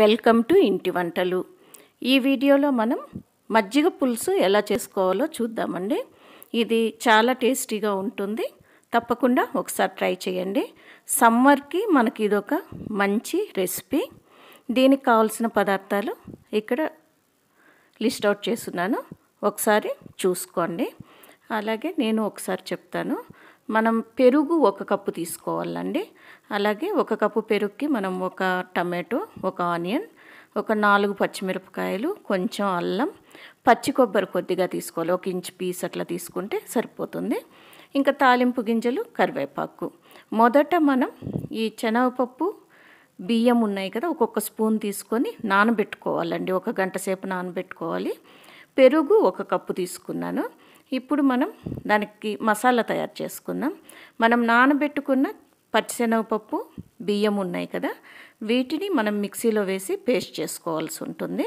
welcome to ఇంటి వంటలు ఈ వీడియోలో మనం మజ్జిగ పులుసు ఎలా చేసుకోవాలో చూద్దామండి ఇది చాలా టేస్టీగా ఉంటుంది తప్పకుండా ఒకసారి ట్రై చేయండి సమ్మర్కి మనకి ఇదొక మంచి రెసిపీ దీనికి కావాల్సిన పదార్థాలు ఇక్కడ లిస్ట్ అవుట్ చేస్తున్నాను ఒకసారి చూసుకోండి అలాగే నేను ఒకసారి చెప్తాను మనం పెరుగు ఒక కప్పు తీసుకోవాలండి అలాగే ఒక కప్పు పెరుగుకి మనం ఒక టమాటో ఒక ఆనియన్ ఒక నాలుగు పచ్చిమిరపకాయలు కొంచెం అల్లం పచ్చి కొబ్బరి కొద్దిగా తీసుకోవాలి ఒక ఇంచ్ పీస్ అట్లా తీసుకుంటే సరిపోతుంది ఇంకా తాలింపు గింజలు కరివేపాకు మొదట మనం ఈ శనగపప్పు బియ్యం ఉన్నాయి కదా ఒక్కొక్క స్పూన్ తీసుకొని నానబెట్టుకోవాలండి ఒక గంట సేపు నానబెట్టుకోవాలి పెరుగు ఒక కప్పు తీసుకున్నాను ఇప్పుడు మనం దానికి మసాలా తయారు చేసుకుందాం మనం నానబెట్టుకున్న పచ్చిశనగపప్పు బియ్యం ఉన్నాయి కదా వీటిని మనం మిక్సీలో వేసి పేస్ట్ చేసుకోవాల్సి ఉంటుంది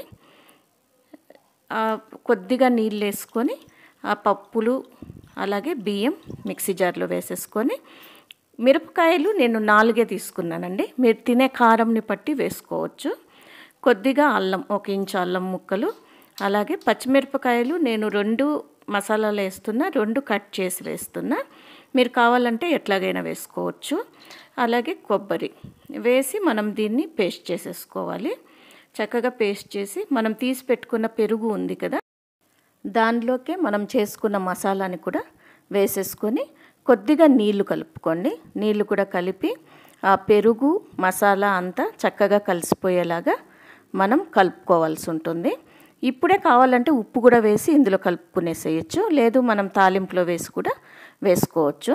కొద్దిగా నీళ్ళు వేసుకొని ఆ పప్పులు అలాగే బియ్యం మిక్సీ జార్లో వేసేసుకొని మిరపకాయలు నేను నాలుగే తీసుకున్నానండి మీరు తినే కారంని పట్టి వేసుకోవచ్చు కొద్దిగా అల్లం ఒక ఇంచు అల్లం ముక్కలు అలాగే పచ్చిమిరపకాయలు నేను రెండు మసాలాలు వేస్తున్నా రెండు కట్ చేసి వేస్తున్నా మీరు కావాలంటే ఎట్లాగైనా వేసుకోవచ్చు అలాగే కొబ్బరి వేసి మనం దీన్ని పేస్ట్ చేసేసుకోవాలి చక్కగా పేస్ట్ చేసి మనం తీసి పెట్టుకున్న పెరుగు ఉంది కదా దానిలోకే మనం చేసుకున్న మసాలాని కూడా వేసేసుకొని కొద్దిగా నీళ్లు కలుపుకోండి నీళ్లు కూడా కలిపి ఆ పెరుగు మసాలా అంతా చక్కగా కలిసిపోయేలాగా మనం కలుపుకోవాల్సి ఉంటుంది ఇప్పుడే కావాలంటే ఉప్పు కూడా వేసి ఇందులో కలుపుకునేసేయచ్చు లేదు మనం తాలింపులో వేసి కూడా వేసుకోవచ్చు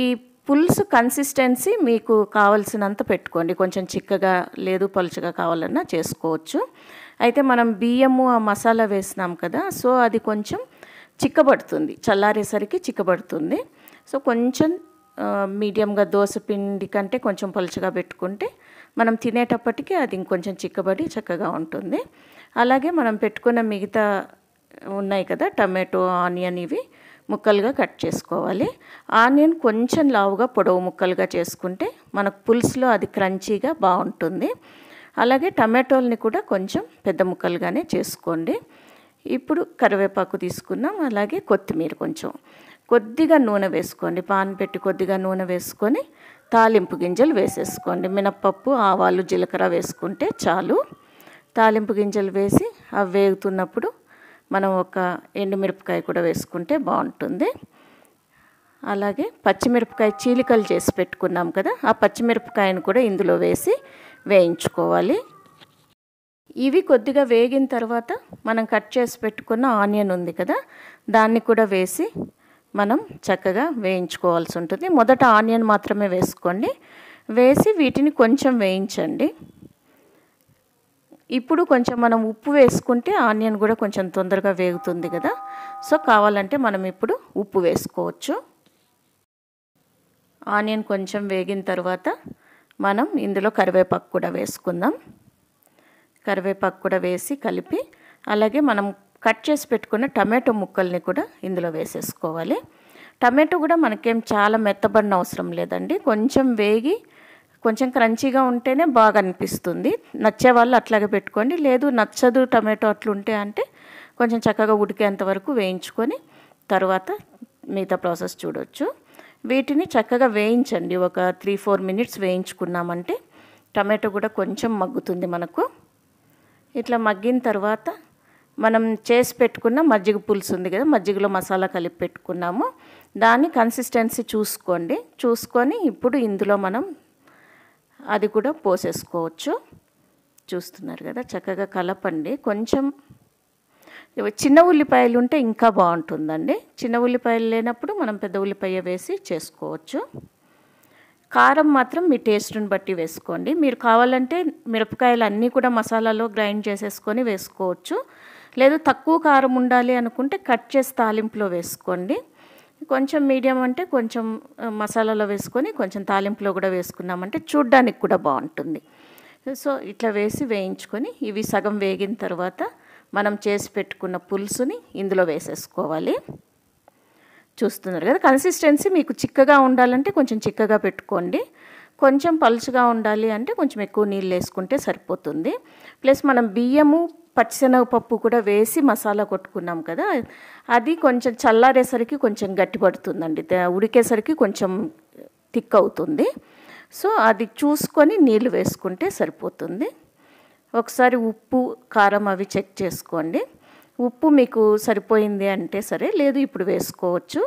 ఈ పులుసు కన్సిస్టెన్సీ మీకు కావలసినంత పెట్టుకోండి కొంచెం చిక్కగా లేదు పలుచగా కావాలన్నా చేసుకోవచ్చు అయితే మనం బియ్యము ఆ మసాలా వేసినాం కదా సో అది కొంచెం చిక్కబడుతుంది చల్లారేసరికి చిక్కబడుతుంది సో కొంచెం మీడియంగా దోశ పిండి కంటే కొంచెం పలుచగా పెట్టుకుంటే మనం తినేటప్పటికీ అది ఇంకొంచెం చిక్కబడి చక్కగా ఉంటుంది అలాగే మనం పెట్టుకున్న మిగతా ఉన్నాయి కదా టమాటో ఆనియన్ ఇవి ముక్కలుగా కట్ చేసుకోవాలి ఆనియన్ కొంచెం లావుగా పొడవు ముక్కలుగా చేసుకుంటే మనకు పులుసులో అది క్రంచీగా బాగుంటుంది అలాగే టమాటోల్ని కూడా కొంచెం పెద్ద ముక్కలుగానే చేసుకోండి ఇప్పుడు కరివేపాకు తీసుకున్నాం అలాగే కొత్తిమీర కొంచెం కొద్దిగా నూనె వేసుకోండి పాన్ పెట్టి కొద్దిగా నూనె వేసుకొని తాలింపు గింజలు వేసేసుకోండి మినప్పప్పు ఆవాలు జీలకర్ర వేసుకుంటే చాలు తాలింపు గింజలు వేసి అవి వేగుతున్నప్పుడు మనం ఒక ఎండుమిరపకాయ కూడా వేసుకుంటే బాగుంటుంది అలాగే పచ్చిమిరపకాయ చీలికలు చేసి పెట్టుకున్నాం కదా ఆ పచ్చిమిరపకాయను కూడా ఇందులో వేసి వేయించుకోవాలి ఇవి కొద్దిగా వేగిన తర్వాత మనం కట్ చేసి పెట్టుకున్న ఆనియన్ ఉంది కదా దాన్ని కూడా వేసి మనం చక్కగా వేయించుకోవాల్సి ఉంటుంది మొదట ఆనియన్ మాత్రమే వేసుకోండి వేసి వీటిని కొంచెం వేయించండి ఇప్పుడు కొంచెం మనం ఉప్పు వేసుకుంటే ఆనియన్ కూడా కొంచెం తొందరగా వేగుతుంది కదా సో కావాలంటే మనం ఇప్పుడు ఉప్పు వేసుకోవచ్చు ఆనియన్ కొంచెం వేగిన తర్వాత మనం ఇందులో కరివేపాకు కూడా వేసుకుందాం కరివేపాకు కూడా వేసి కలిపి అలాగే మనం కట్ చేసి పెట్టుకున్న టమాటో ముక్కల్ని కూడా ఇందులో వేసేసుకోవాలి టమాటో కూడా మనకేం చాలా మెత్తబడిన అవసరం లేదండి కొంచెం వేగి కొంచెం క్రంచీగా ఉంటేనే బాగా అనిపిస్తుంది నచ్చే వాళ్ళు అట్లాగే పెట్టుకోండి లేదు నచ్చదు టమాటో అట్లుంటే అంటే కొంచెం చక్కగా ఉడికేంత వరకు వేయించుకొని తర్వాత మిగతా ప్రాసెస్ చూడవచ్చు వీటిని చక్కగా వేయించండి ఒక త్రీ ఫోర్ మినిట్స్ వేయించుకున్నామంటే టమాటో కూడా కొంచెం మగ్గుతుంది మనకు ఇట్లా మగ్గిన తర్వాత మనం చేసి పెట్టుకున్న మజ్జిగ పులుసు ఉంది కదా మజ్జిగలో మసాలా కలిపి పెట్టుకున్నాము దాని కన్సిస్టెన్సీ చూసుకోండి చూసుకొని ఇప్పుడు ఇందులో మనం అది కూడా పోసేసుకోవచ్చు చూస్తున్నారు కదా చక్కగా కలపండి కొంచెం చిన్న ఉల్లిపాయలు ఉంటే ఇంకా బాగుంటుందండి చిన్న ఉల్లిపాయలు లేనప్పుడు మనం పెద్ద ఉల్లిపాయ వేసి చేసుకోవచ్చు కారం మాత్రం మీ టేస్ట్ని బట్టి వేసుకోండి మీరు కావాలంటే మిరపకాయలు అన్నీ కూడా మసాలాలో గ్రైండ్ చేసేసుకొని వేసుకోవచ్చు లేదు తక్కువ కారం ఉండాలి అనుకుంటే కట్ చేసి తాలింపులో వేసుకోండి కొంచెం మీడియం అంటే కొంచెం మసాలాలో వేసుకొని కొంచెం తాలింపులో కూడా వేసుకున్నామంటే చూడ్డానికి కూడా బాగుంటుంది సో ఇట్లా వేసి వేయించుకొని ఇవి సగం వేగిన తర్వాత మనం చేసి పెట్టుకున్న పులుసుని ఇందులో వేసేసుకోవాలి చూస్తున్నారు కదా కన్సిస్టెన్సీ మీకు చిక్కగా ఉండాలంటే కొంచెం చిక్కగా పెట్టుకోండి కొంచెం పలుచుగా ఉండాలి అంటే కొంచెం ఎక్కువ నీళ్ళు వేసుకుంటే సరిపోతుంది ప్లస్ మనం బియ్యము పచ్చిశనగపప్పు కూడా వేసి మసాలా కొట్టుకున్నాం కదా అది కొంచెం చల్లారేసరికి కొంచెం గట్టిపడుతుందండి ఉడికేసరికి కొంచెం థిక్ అవుతుంది సో అది చూసుకొని నీళ్ళు వేసుకుంటే సరిపోతుంది ఒకసారి ఉప్పు కారం అవి చెక్ చేసుకోండి ఉప్పు మీకు సరిపోయింది అంటే సరే లేదు ఇప్పుడు వేసుకోవచ్చు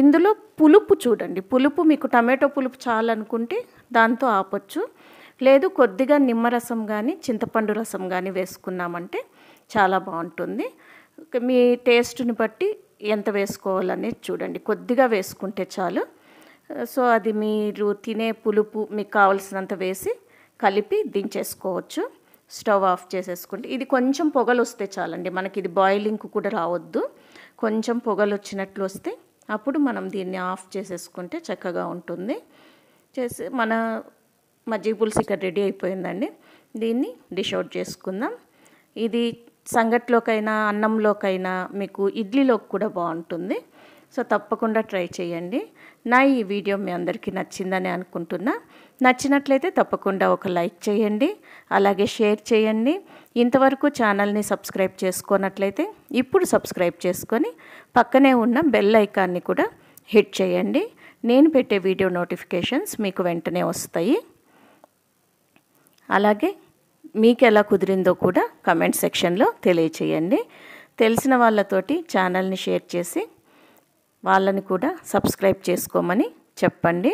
ఇందులో పులుపు చూడండి పులుపు మీకు టమాటో పులుపు చాలనుకుంటే దాంతో ఆపొచ్చు లేదు కొద్దిగా నిమ్మరసం కానీ చింతపండు రసం కానీ వేసుకున్నామంటే చాలా బాగుంటుంది మీ టేస్ట్ని బట్టి ఎంత వేసుకోవాలనేది చూడండి కొద్దిగా వేసుకుంటే చాలు సో అది మీరు తినే పులుపు మీకు కావలసినంత వేసి కలిపి దించేసుకోవచ్చు స్టవ్ ఆఫ్ చేసేసుకుంటే ఇది కొంచెం పొగలు వస్తే చాలండి మనకి ఇది బాయిలింగ్ కూడా రావద్దు కొంచెం పొగలు వచ్చినట్లు వస్తే అప్పుడు మనం దీన్ని ఆఫ్ చేసేసుకుంటే చక్కగా ఉంటుంది చేసి మన మజ్జిగ పులుసు ఇక్కడ రెడీ అయిపోయిందండి దీన్ని డిష్ అవుట్ చేసుకుందాం ఇది సంగట్లోకైనా అన్నంలోకైనా మీకు ఇడ్లీలోకి కూడా బాగుంటుంది సో తప్పకుండా ట్రై చేయండి నా ఈ వీడియో మీ అందరికీ నచ్చిందని అనుకుంటున్నా నచ్చినట్లయితే తప్పకుండా ఒక లైక్ చేయండి అలాగే షేర్ చేయండి ఇంతవరకు ఛానల్ని సబ్స్క్రైబ్ చేసుకున్నట్లయితే ఇప్పుడు సబ్స్క్రైబ్ చేసుకొని పక్కనే ఉన్న బెల్ ఐకాన్ని కూడా హిట్ చేయండి నేను పెట్టే వీడియో నోటిఫికేషన్స్ మీకు వెంటనే వస్తాయి అలాగే మీకు ఎలా కుదిరిందో కూడా కమెంట్ సెక్షన్లో తెలియచేయండి తెలిసిన వాళ్ళతోటి ఛానల్ని షేర్ చేసి వాళ్ళని కూడా సబ్స్క్రైబ్ చేసుకోమని చెప్పండి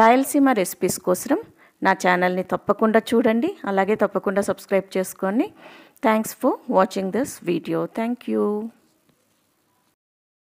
రాయలసీమ రెసిపీస్ కోసం నా ఛానల్ని తప్పకుండా చూడండి అలాగే తప్పకుండా సబ్స్క్రైబ్ చేసుకోండి thanks for watching this video thank you